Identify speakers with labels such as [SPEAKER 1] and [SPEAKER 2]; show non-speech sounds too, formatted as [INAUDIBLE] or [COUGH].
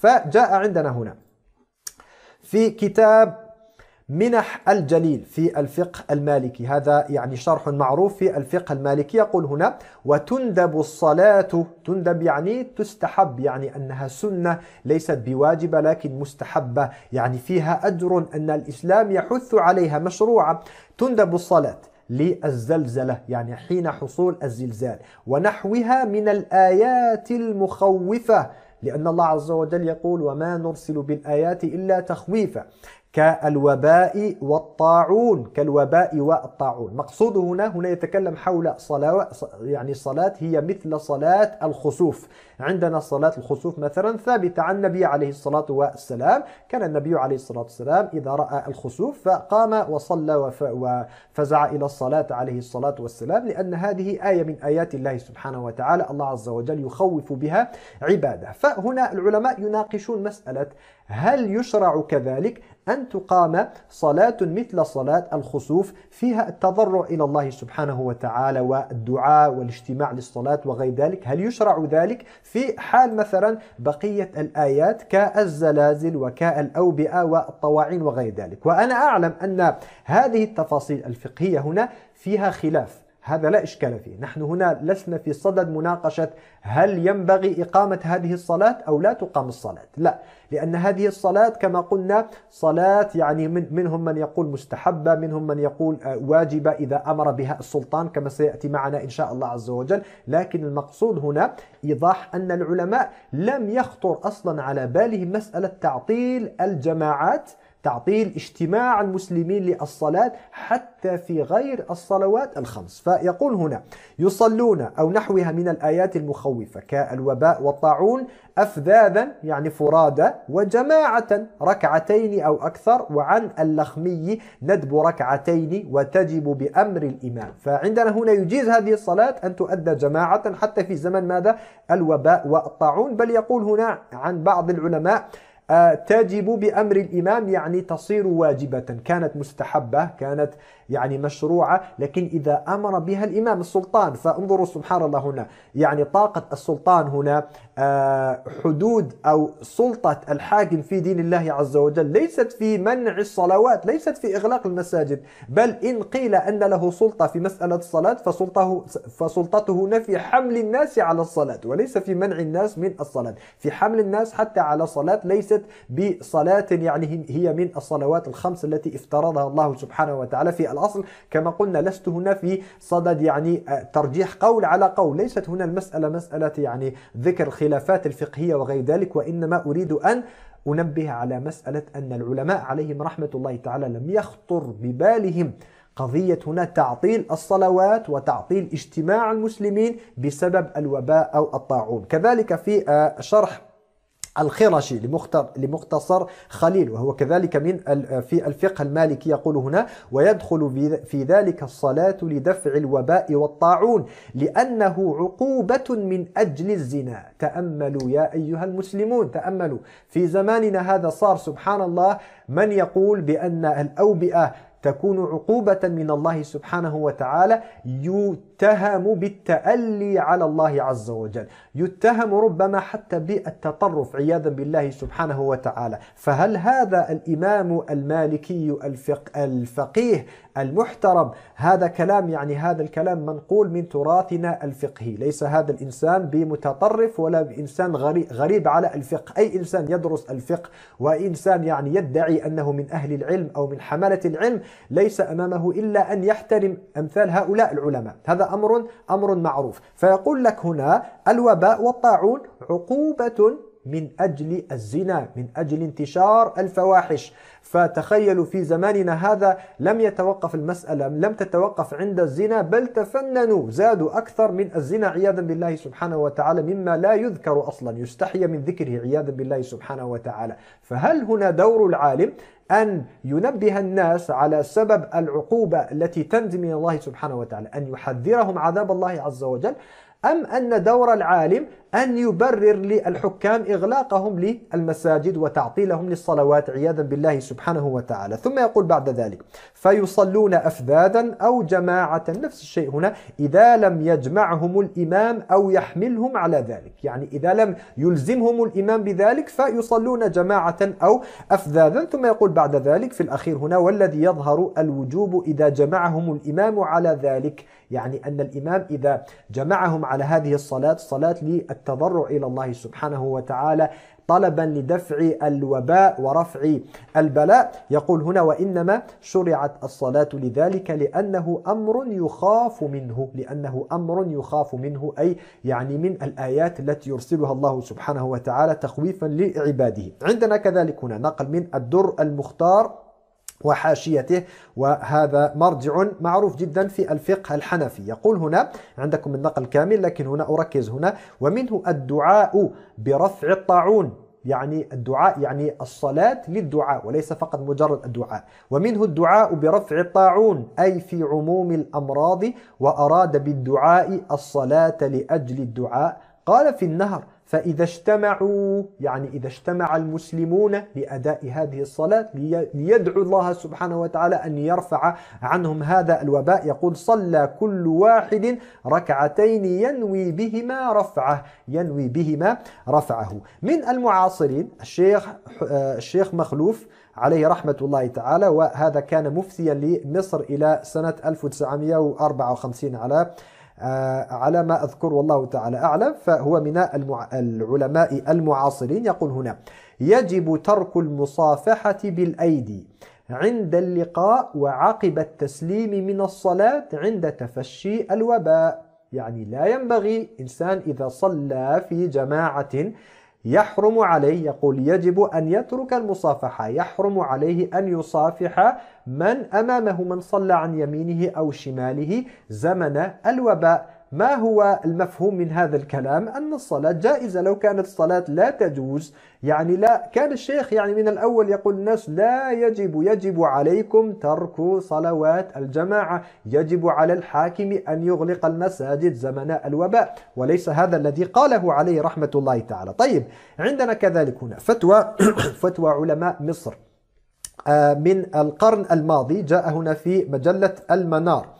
[SPEAKER 1] فجاء عندنا هنا في كتاب منح الجليل في الفقه المالكي هذا يعني شرح معروف في الفقه المالكي يقول هنا وتندب الصلاة تندب يعني تستحب يعني أنها سنة ليست بواجبة لكن مستحبة يعني فيها أجر أن الإسلام يحث عليها مشروعة تندب الصلاة للزلزلة يعني حين حصول الزلزال ونحوها من الآيات المخوفة لأن الله عز وجل يقول وما نرسل بالآيات إلا تخويفا كالوباء والطاعون كالوباء والطاعون مقصود هنا هنا يتكلم حول صلاة يعني صلاة هي مثل صلاة الخسوف عندنا صلاة الخسوف مثلا ثابتة عن النبي عليه الصلاة والسلام كان النبي عليه الصلاة والسلام إذا رأى الخسوف فقام وصلى وفزع إلى الصلاة عليه الصلاة والسلام لأن هذه آية من آيات الله سبحانه وتعالى الله عز وجل يخوف بها عباده فهنا العلماء يناقشون مسألة هل يشرع كذلك أن تقام صلاة مثل صلاة الخسوف فيها التضرع إلى الله سبحانه وتعالى والدعاء والاجتماع للصلاة وغير ذلك هل يشرع ذلك في حال مثلا بقية الآيات كالزلازل وكالأوبئة والطواعين وغير ذلك وأنا أعلم أن هذه التفاصيل الفقهية هنا فيها خلاف هذا لا إشكال فيه نحن هنا لسنا في صدد مناقشة هل ينبغي إقامة هذه الصلاة أو لا تقام الصلاة لا لأن هذه الصلاة كما قلنا صلاة يعني من منهم من يقول مستحبة منهم من يقول آه، واجبة إذا أمر بها السلطان كما سيأتي معنا إن شاء الله عز وجل لكن المقصود هنا إيضاح أن العلماء لم يخطر أصلا على بالهم مسألة تعطيل الجماعات تعطيل اجتماع المسلمين للصلاة حتى في غير الصلوات الخمس فيقول هنا يصلون أو نحوها من الآيات المخوفة كالوباء والطاعون أفذاذا يعني فرادا وجماعة ركعتين أو أكثر وعن اللخمي ندب ركعتين وتجب بأمر الإمام فعندنا هنا يجيز هذه الصلاة أن تؤدى جماعة حتى في زمن ماذا الوباء والطاعون بل يقول هنا عن بعض العلماء تجب بأمر الإمام يعني تصير واجبة كانت مستحبة كانت يعني مشروعة لكن إذا أمر بها الإمام السلطان فانظروا سبحان الله هنا يعني طاقة السلطان هنا آه، حدود أو سلطة الحاكم في دين الله عز وجل ليست في منع الصلوات ليست في إغلاق المساجد بل إن قيل أن له سلطة في مسألة الصلاة فسلطته, فسلطته نفي حمل الناس على الصلاة وليس في منع الناس من الصلاة في حمل الناس حتى على صلاة ليست بصلاة يعني هي من الصلوات الخمس التي افترضها الله سبحانه وتعالى في الأصل كما قلنا لست هنا في صدد يعني آه، ترجيح قول على قول ليست هنا المسألة مسألة يعني ذكر خير الخلافات الفقهية وغير ذلك وإنما أريد أن أنبه على مسألة أن العلماء عليهم رحمة الله تعالى لم يخطر ببالهم قضية هنا تعطيل الصلوات وتعطيل اجتماع المسلمين بسبب الوباء أو الطاعون كذلك في آه، شرح الخرشي لمختصر خليل وهو كذلك من في الفقه المالكي يقول هنا ويدخل في ذلك الصلاة لدفع الوباء والطاعون لأنه عقوبة من أجل الزنا تأملوا يا أيها المسلمون تأملوا في زماننا هذا صار سبحان الله من يقول بأن الأوبئة تكون عقوبة من الله سبحانه وتعالى يوت يتهم بالتألي على الله عز وجل يتهم ربما حتى بالتطرف عياذا بالله سبحانه وتعالى فهل هذا الإمام المالكي الفق الفقيه المحترم هذا كلام يعني هذا الكلام منقول من تراثنا الفقهي ليس هذا الإنسان بمتطرف ولا بإنسان غريب على الفقه أي إنسان يدرس الفقه وإنسان يعني يدعي أنه من أهل العلم أو من حملة العلم ليس أمامه إلا أن يحترم أمثال هؤلاء العلماء هذا أمر أمر معروف فيقول لك هنا الوباء والطاعون عقوبة من أجل الزنا من أجل انتشار الفواحش فتخيلوا في زماننا هذا لم يتوقف المسألة لم تتوقف عند الزنا بل تفننوا زادوا أكثر من الزنا عياذا بالله سبحانه وتعالى مما لا يذكر أصلا يستحي من ذكره عياذا بالله سبحانه وتعالى فهل هنا دور العالم أن ينبه الناس على سبب العقوبة التي تنزل من الله سبحانه وتعالى أن يحذرهم عذاب الله عز وجل أم أن دور العالم أن يبرر للحكام إغلاقهم للمساجد وتعطيلهم للصلوات عياذا بالله سبحانه وتعالى ثم يقول بعد ذلك فيصلون أفذاذا أو جماعة نفس الشيء هنا إذا لم يجمعهم الإمام أو يحملهم على ذلك يعني إذا لم يلزمهم الإمام بذلك فيصلون جماعة أو أفذاذا ثم يقول بعد ذلك في الأخير هنا والذي يظهر الوجوب إذا جمعهم الإمام على ذلك يعني أن الإمام إذا جمعهم على هذه الصلاة صلاة للتعليم التضرع إلى الله سبحانه وتعالى طلبا لدفع الوباء ورفع البلاء يقول هنا وإنما شرعت الصلاة لذلك لأنه أمر يخاف منه لأنه أمر يخاف منه أي يعني من الآيات التي يرسلها الله سبحانه وتعالى تخويفا لعباده عندنا كذلك هنا نقل من الدر المختار وحاشيته وهذا مرجع معروف جدا في الفقه الحنفي يقول هنا عندكم النقل كامل لكن هنا أركز هنا ومنه الدعاء برفع الطاعون يعني الدعاء يعني الصلاة للدعاء وليس فقط مجرد الدعاء ومنه الدعاء برفع الطاعون أي في عموم الأمراض وأراد بالدعاء الصلاة لأجل الدعاء قال في النهر فإذا اجتمعوا يعني إذا اجتمع المسلمون لأداء هذه الصلاة ليدعو الله سبحانه وتعالى أن يرفع عنهم هذا الوباء يقول صلى كل واحد ركعتين ينوي بهما رفعه ينوي بهما رفعه من المعاصرين الشيخ آه، الشيخ مخلوف عليه رحمة الله تعالى وهذا كان مفتيا لمصر إلى سنة 1954 على آه، على ما أذكر والله تعالى أعلم فهو من العلماء المعاصرين يقول هنا يجب ترك المصافحة بالأيدي عند اللقاء وعقب التسليم من الصلاة عند تفشي الوباء يعني لا ينبغي إنسان إذا صلى في جماعة يحرم عليه يقول يجب أن يترك المصافحة يحرم عليه أن يصافح من أمامه من صلى عن يمينه أو شماله زمن الوباء ما هو المفهوم من هذا الكلام أن الصلاة جائزة لو كانت الصلاة لا تجوز يعني لا كان الشيخ يعني من الأول يقول الناس لا يجب يجب عليكم ترك صلوات الجماعة يجب على الحاكم أن يغلق المساجد زمن الوباء وليس هذا الذي قاله عليه رحمة الله تعالى طيب عندنا كذلك هنا فتوى [COUGHS] فتوى علماء مصر آه، من القرن الماضي جاء هنا في مجلة المنار